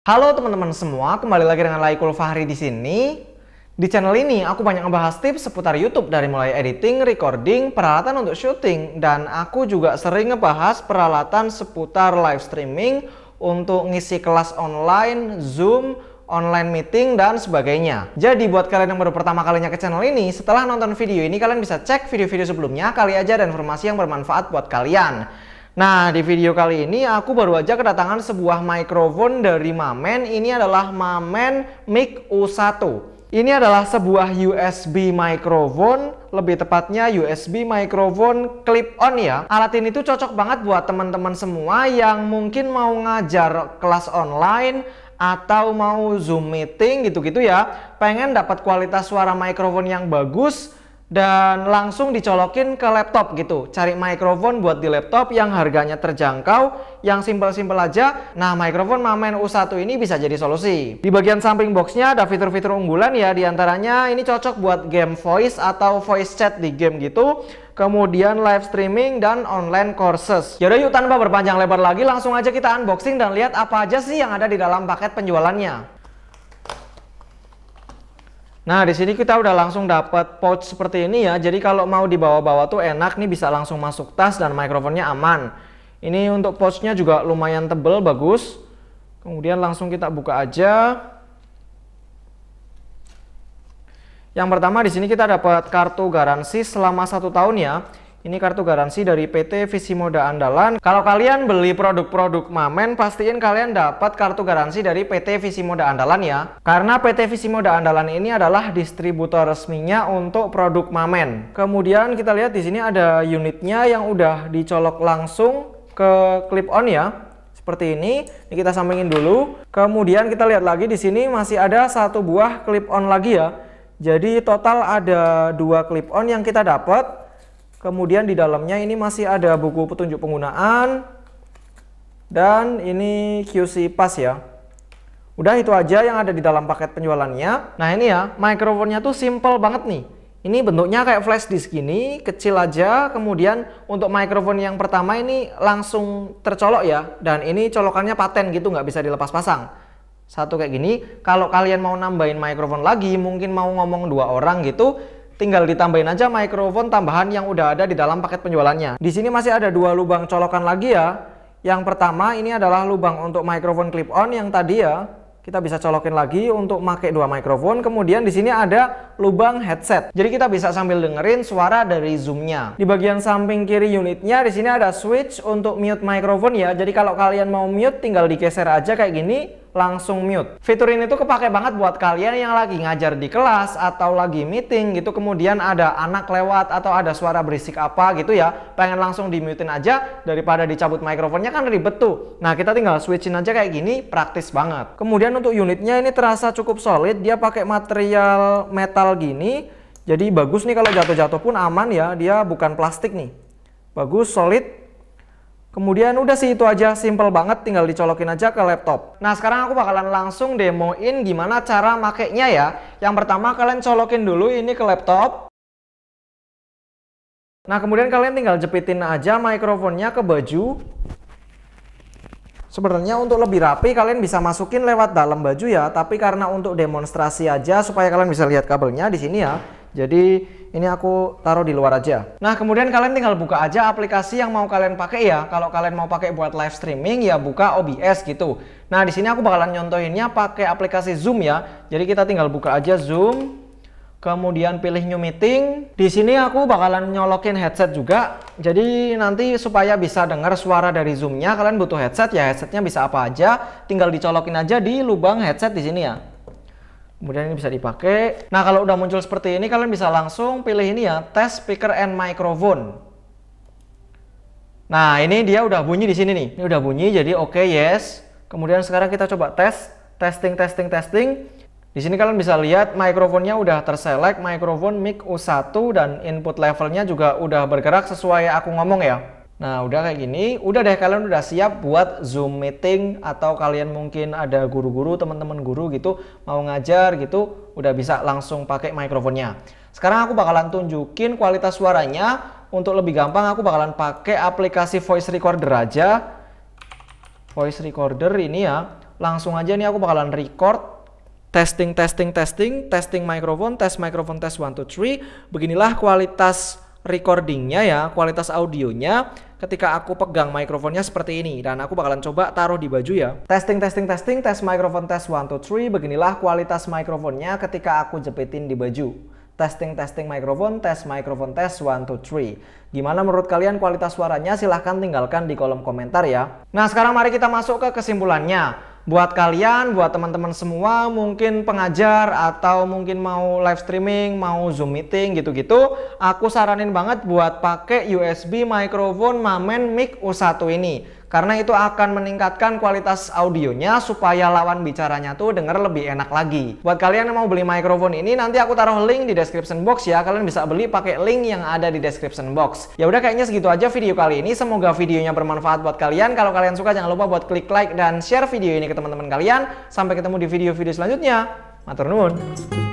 Halo teman-teman semua, kembali lagi dengan Laikul Fahri di sini. Di channel ini aku banyak ngebahas tips seputar YouTube dari mulai editing, recording, peralatan untuk syuting dan aku juga sering ngebahas peralatan seputar live streaming untuk ngisi kelas online, Zoom, online meeting dan sebagainya. Jadi buat kalian yang baru pertama kalinya ke channel ini, setelah nonton video ini kalian bisa cek video-video sebelumnya kali aja dan informasi yang bermanfaat buat kalian. Nah, di video kali ini aku baru aja kedatangan sebuah mikrofon dari Mamen. Ini adalah Mamen Mic U1. Ini adalah sebuah USB microphone, lebih tepatnya USB microphone clip on ya. Alat ini tuh cocok banget buat teman-teman semua yang mungkin mau ngajar kelas online atau mau Zoom meeting gitu-gitu ya. Pengen dapat kualitas suara mikrofon yang bagus, dan langsung dicolokin ke laptop gitu. Cari microphone buat di laptop yang harganya terjangkau, yang simpel-simpel aja. Nah, microphone Mamen U1 ini bisa jadi solusi. Di bagian samping boxnya ada fitur-fitur unggulan ya, diantaranya ini cocok buat game voice atau voice chat di game gitu. Kemudian live streaming dan online courses. Yaudah yuk tanpa berpanjang lebar lagi langsung aja kita unboxing dan lihat apa aja sih yang ada di dalam paket penjualannya. Nah, di sini kita udah langsung dapat pouch seperti ini ya. Jadi kalau mau dibawa-bawa tuh enak nih bisa langsung masuk tas dan mikrofonnya aman. Ini untuk pouchnya juga lumayan tebel, bagus. Kemudian langsung kita buka aja. Yang pertama di sini kita dapat kartu garansi selama satu tahun ya. Ini kartu garansi dari PT Visimoda Andalan. Kalau kalian beli produk-produk Mamen, pastiin kalian dapat kartu garansi dari PT Visimoda Andalan ya. Karena PT Visimoda Andalan ini adalah distributor resminya untuk produk Mamen. Kemudian kita lihat di sini ada unitnya yang udah dicolok langsung ke clip on ya seperti ini. Ini kita sampingin dulu. Kemudian kita lihat lagi di sini masih ada satu buah clip on lagi ya. Jadi total ada dua clip on yang kita dapat. Kemudian di dalamnya ini masih ada buku petunjuk penggunaan dan ini QC Pass ya. Udah itu aja yang ada di dalam paket penjualannya. Nah ini ya, mikrofonnya tuh simple banget nih. Ini bentuknya kayak flash disk ini, kecil aja. Kemudian untuk mikrofon yang pertama ini langsung tercolok ya. Dan ini colokannya paten gitu, nggak bisa dilepas pasang. Satu kayak gini, kalau kalian mau nambahin mikrofon lagi, mungkin mau ngomong dua orang gitu, tinggal ditambahin aja mikrofon tambahan yang udah ada di dalam paket penjualannya. Di sini masih ada dua lubang colokan lagi ya. Yang pertama ini adalah lubang untuk mikrofon clip on yang tadi ya. Kita bisa colokin lagi untuk make dua mikrofon. Kemudian di sini ada lubang headset. Jadi kita bisa sambil dengerin suara dari zoomnya. Di bagian samping kiri unitnya di sini ada switch untuk mute mikrofon ya. Jadi kalau kalian mau mute tinggal digeser aja kayak gini langsung mute. Fitur ini tuh kepake banget buat kalian yang lagi ngajar di kelas atau lagi meeting gitu kemudian ada anak lewat atau ada suara berisik apa gitu ya pengen langsung dimutein aja daripada dicabut mikrofonnya kan ribet tuh. Nah kita tinggal switchin aja kayak gini praktis banget. Kemudian untuk unitnya ini terasa cukup solid dia pakai material metal gini jadi bagus nih kalau jatuh-jatuh pun aman ya dia bukan plastik nih. Bagus solid Kemudian udah sih itu aja, simple banget tinggal dicolokin aja ke laptop. Nah sekarang aku bakalan langsung demoin gimana cara makainya ya. Yang pertama kalian colokin dulu ini ke laptop. Nah kemudian kalian tinggal jepitin aja mikrofonnya ke baju. Sebenarnya untuk lebih rapi kalian bisa masukin lewat dalam baju ya, tapi karena untuk demonstrasi aja supaya kalian bisa lihat kabelnya di sini ya. Jadi ini aku taruh di luar aja. Nah, kemudian kalian tinggal buka aja aplikasi yang mau kalian pakai ya. Kalau kalian mau pakai buat live streaming ya buka OBS gitu. Nah, di sini aku bakalan nyontohinnya pakai aplikasi Zoom ya. Jadi kita tinggal buka aja Zoom. Kemudian pilih new meeting. Di sini aku bakalan nyolokin headset juga. Jadi nanti supaya bisa dengar suara dari zoomnya, kalian butuh headset ya. Headsetnya bisa apa aja, tinggal dicolokin aja di lubang headset di sini ya. Kemudian ini bisa dipakai. Nah, kalau udah muncul seperti ini, kalian bisa langsung pilih ini ya, test speaker and microphone. Nah, ini dia udah bunyi di sini nih. Ini udah bunyi, jadi oke, okay, yes. Kemudian sekarang kita coba tes, testing, testing, testing. Di sini kalian bisa lihat mikrofonnya udah terselek, microphone mic U1 dan input levelnya juga udah bergerak sesuai aku ngomong ya. Nah, udah kayak gini, udah deh kalian udah siap buat Zoom meeting atau kalian mungkin ada guru-guru, teman-teman guru gitu mau ngajar gitu, udah bisa langsung pakai mikrofonnya. Sekarang aku bakalan tunjukin kualitas suaranya. Untuk lebih gampang aku bakalan pakai aplikasi voice recorder aja. Voice recorder ini ya, langsung aja nih aku bakalan record testing testing testing testing mikrofon, test mikrofon tes 1 2 3. Beginilah kualitas recordingnya ya, kualitas audionya ketika aku pegang mikrofonnya seperti ini dan aku bakalan coba taruh di baju ya. Testing testing testing test mikrofon test 1 2 3 beginilah kualitas mikrofonnya ketika aku jepitin di baju. Testing testing mikrofon test mikrofon test 1 2 3. Gimana menurut kalian kualitas suaranya silahkan tinggalkan di kolom komentar ya. Nah sekarang mari kita masuk ke kesimpulannya buat kalian, buat teman-teman semua, mungkin pengajar atau mungkin mau live streaming, mau Zoom meeting gitu-gitu, aku saranin banget buat pakai USB microphone Mamen Mic U1 ini karena itu akan meningkatkan kualitas audionya supaya lawan bicaranya tuh denger lebih enak lagi. Buat kalian yang mau beli microphone ini nanti aku taruh link di description box ya. Kalian bisa beli pakai link yang ada di description box. Ya udah kayaknya segitu aja video kali ini. Semoga videonya bermanfaat buat kalian. Kalau kalian suka jangan lupa buat klik like dan share video ini ke teman-teman kalian. Sampai ketemu di video-video selanjutnya. Matur nuwun.